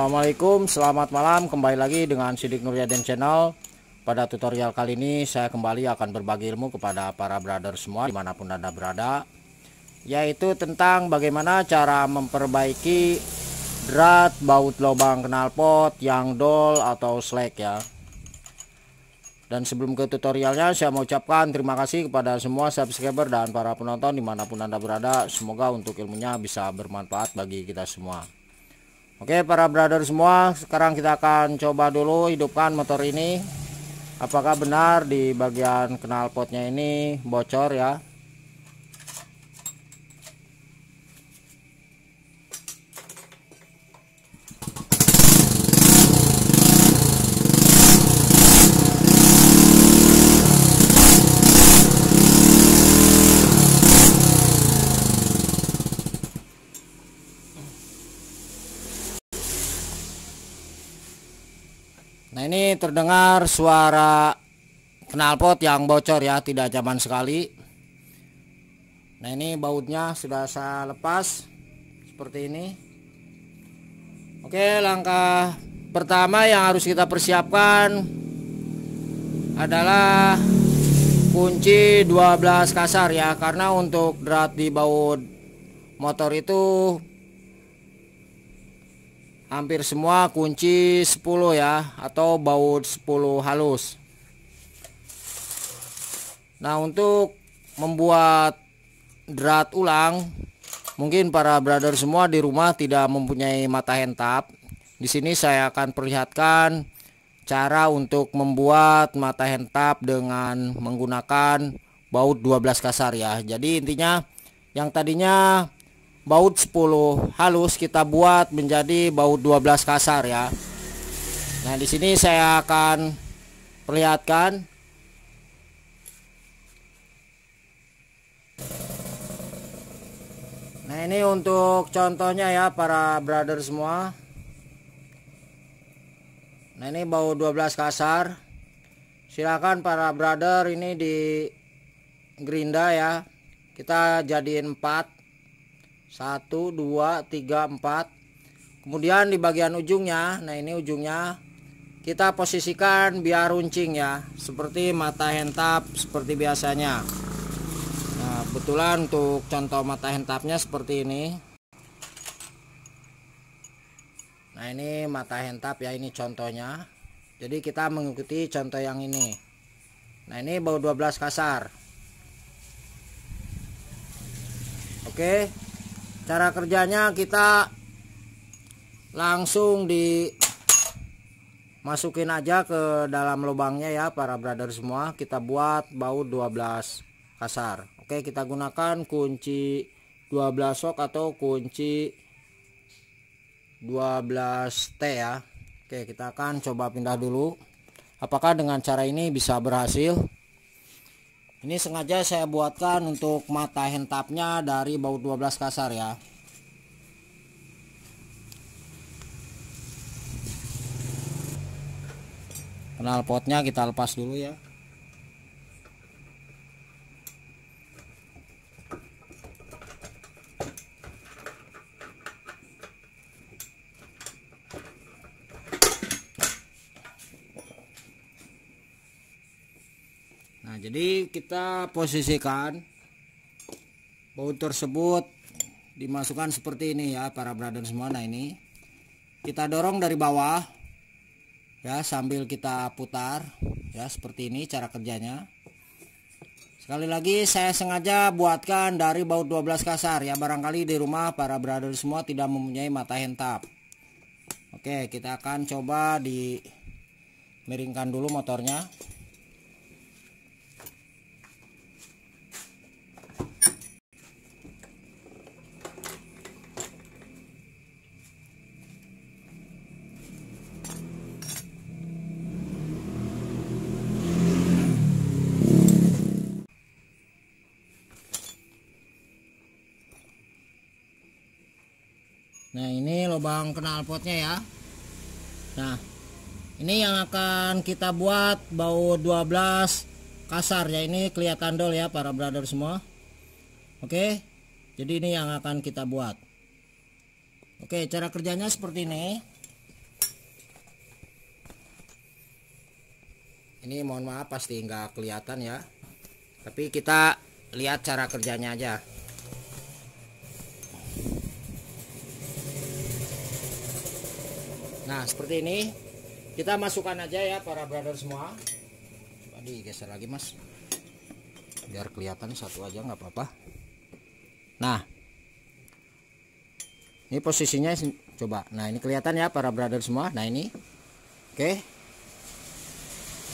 Assalamualaikum selamat malam kembali lagi dengan Sidik Nuryadin channel pada tutorial kali ini saya kembali akan berbagi ilmu kepada para brother semua dimanapun anda berada yaitu tentang bagaimana cara memperbaiki drat baut lubang knalpot yang dol atau slack ya dan sebelum ke tutorialnya saya mau ucapkan terima kasih kepada semua subscriber dan para penonton dimanapun anda berada semoga untuk ilmunya bisa bermanfaat bagi kita semua Oke para brother semua sekarang kita akan coba dulu hidupkan motor ini apakah benar di bagian knalpotnya ini bocor ya terdengar suara knalpot yang bocor ya, tidak zaman sekali. Nah, ini bautnya sudah saya lepas seperti ini. Oke, langkah pertama yang harus kita persiapkan adalah kunci 12 kasar ya, karena untuk drat di baut motor itu hampir semua kunci 10 ya atau baut 10 halus nah untuk membuat drat ulang mungkin para brother semua di rumah tidak mempunyai mata hentap di sini saya akan perlihatkan cara untuk membuat mata hentap dengan menggunakan baut 12 kasar ya jadi intinya yang tadinya baut 10 halus kita buat menjadi baut 12 kasar ya nah di sini saya akan perlihatkan nah ini untuk contohnya ya para brother semua nah ini baut 12 kasar silakan para brother ini di gerinda ya kita jadiin 4 satu dua tiga empat kemudian di bagian ujungnya nah ini ujungnya kita posisikan biar runcing ya seperti mata hentap seperti biasanya nah kebetulan untuk contoh mata hentapnya seperti ini nah ini mata hentap ya ini contohnya jadi kita mengikuti contoh yang ini nah ini bau 12 kasar oke cara kerjanya kita langsung di masukin aja ke dalam lubangnya ya para brother semua kita buat baut 12 kasar oke kita gunakan kunci 12 sok atau kunci 12T ya oke kita akan coba pindah dulu apakah dengan cara ini bisa berhasil ini sengaja saya buatkan untuk mata hentapnya dari baut 12 kasar ya kenal potnya kita lepas dulu ya jadi kita posisikan baut tersebut dimasukkan seperti ini ya para brother semua nah ini kita dorong dari bawah ya sambil kita putar ya seperti ini cara kerjanya sekali lagi saya sengaja buatkan dari baut 12 kasar ya barangkali di rumah para brother semua tidak mempunyai mata hentap oke kita akan coba di miringkan dulu motornya lubang knalpotnya ya nah ini yang akan kita buat baut 12 kasar ya ini kelihatan dol ya para brother semua oke jadi ini yang akan kita buat oke cara kerjanya seperti ini ini mohon maaf pasti nggak kelihatan ya tapi kita lihat cara kerjanya aja nah seperti ini kita masukkan aja ya para brother semua coba digeser lagi mas biar kelihatan satu aja nggak apa-apa nah ini posisinya coba nah ini kelihatan ya para brother semua nah ini oke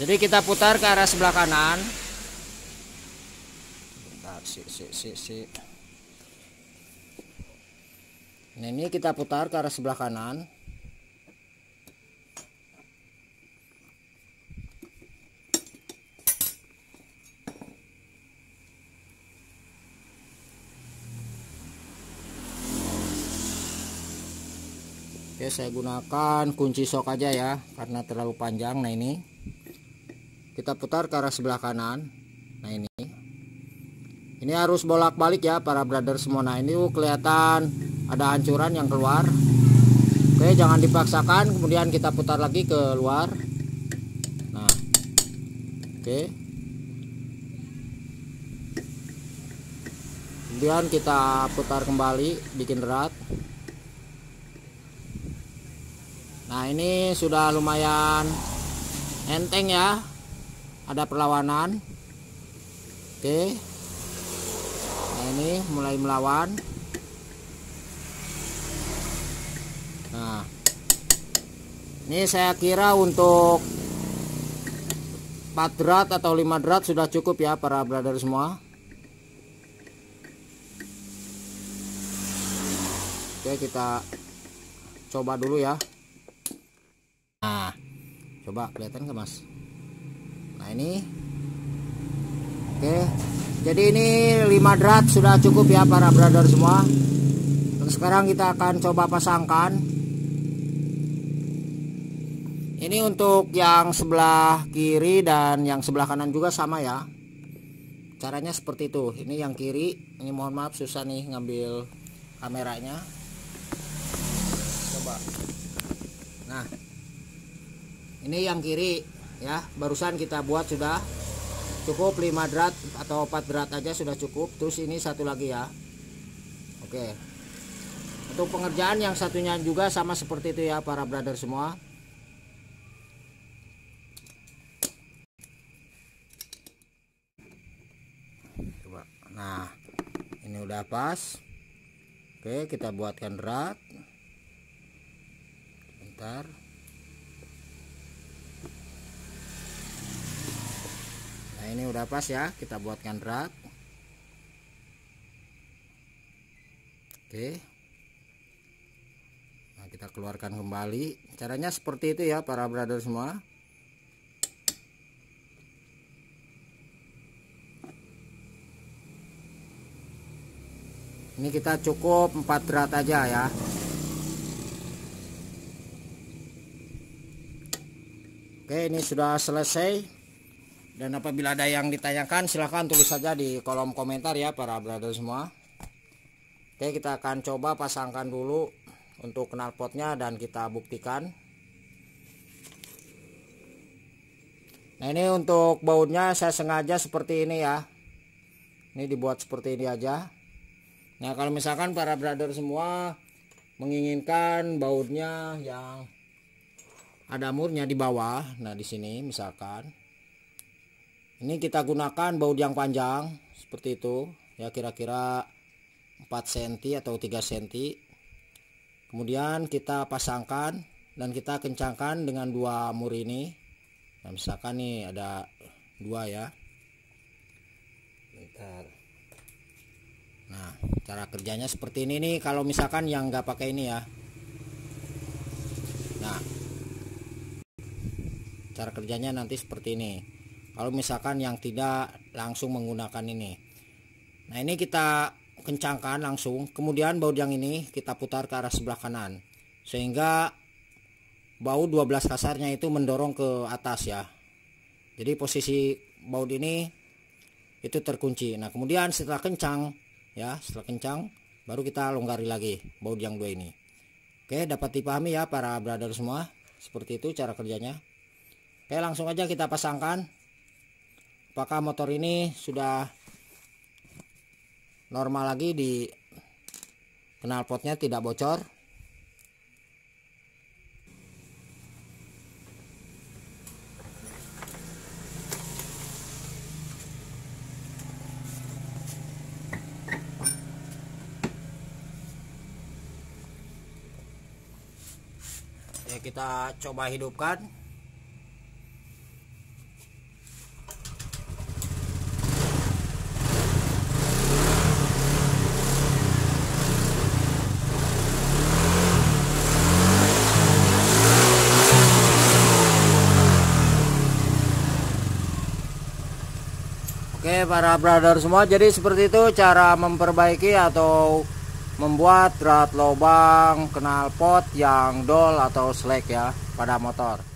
jadi kita putar ke arah sebelah kanan bentar si si si si nah ini kita putar ke arah sebelah kanan Oke saya gunakan kunci sok aja ya karena terlalu panjang nah ini kita putar ke arah sebelah kanan nah ini ini harus bolak-balik ya para brother semua nah ini uh, kelihatan ada hancuran yang keluar Oke jangan dipaksakan kemudian kita putar lagi ke luar nah oke kemudian kita putar kembali bikin erat nah ini sudah lumayan enteng ya ada perlawanan oke nah ini mulai melawan nah ini saya kira untuk 4 derat atau 5 derat sudah cukup ya para brother semua oke kita coba dulu ya coba kelihatan nggak mas nah ini oke jadi ini 5 drat sudah cukup ya para brother semua dan sekarang kita akan coba pasangkan ini untuk yang sebelah kiri dan yang sebelah kanan juga sama ya caranya seperti itu ini yang kiri ini mohon maaf susah nih ngambil kameranya coba nah ini yang kiri ya barusan kita buat sudah cukup 5 drat atau 4 drat aja sudah cukup terus ini satu lagi ya oke untuk pengerjaan yang satunya juga sama seperti itu ya para brother semua coba nah ini udah pas oke kita buatkan drat bentar nah ini udah pas ya kita buatkan rak oke nah kita keluarkan kembali caranya seperti itu ya para brother semua ini kita cukup 4 drat aja ya oke ini sudah selesai dan apabila ada yang ditanyakan silahkan tulis saja di kolom komentar ya para brother semua oke kita akan coba pasangkan dulu untuk knalpotnya dan kita buktikan nah ini untuk bautnya saya sengaja seperti ini ya ini dibuat seperti ini aja nah kalau misalkan para brother semua menginginkan bautnya yang ada murnya di bawah nah di sini misalkan ini kita gunakan baut yang panjang seperti itu ya kira-kira 4 cm atau 3 cm kemudian kita pasangkan dan kita kencangkan dengan dua mur ini nah, misalkan nih ada dua ya bentar nah cara kerjanya seperti ini nih kalau misalkan yang nggak pakai ini ya nah cara kerjanya nanti seperti ini kalau misalkan yang tidak langsung menggunakan ini nah ini kita kencangkan langsung kemudian baut yang ini kita putar ke arah sebelah kanan sehingga baut 12 kasarnya itu mendorong ke atas ya jadi posisi baut ini itu terkunci nah kemudian setelah kencang ya setelah kencang baru kita longgari lagi baut yang dua ini oke dapat dipahami ya para brother semua seperti itu cara kerjanya oke langsung aja kita pasangkan apakah motor ini sudah normal lagi di knalpotnya tidak bocor ya kita coba hidupkan okay, para brother semua jadi seperti itu cara memperbaiki atau membuat drat lubang knalpot yang dol atau slack ya pada motor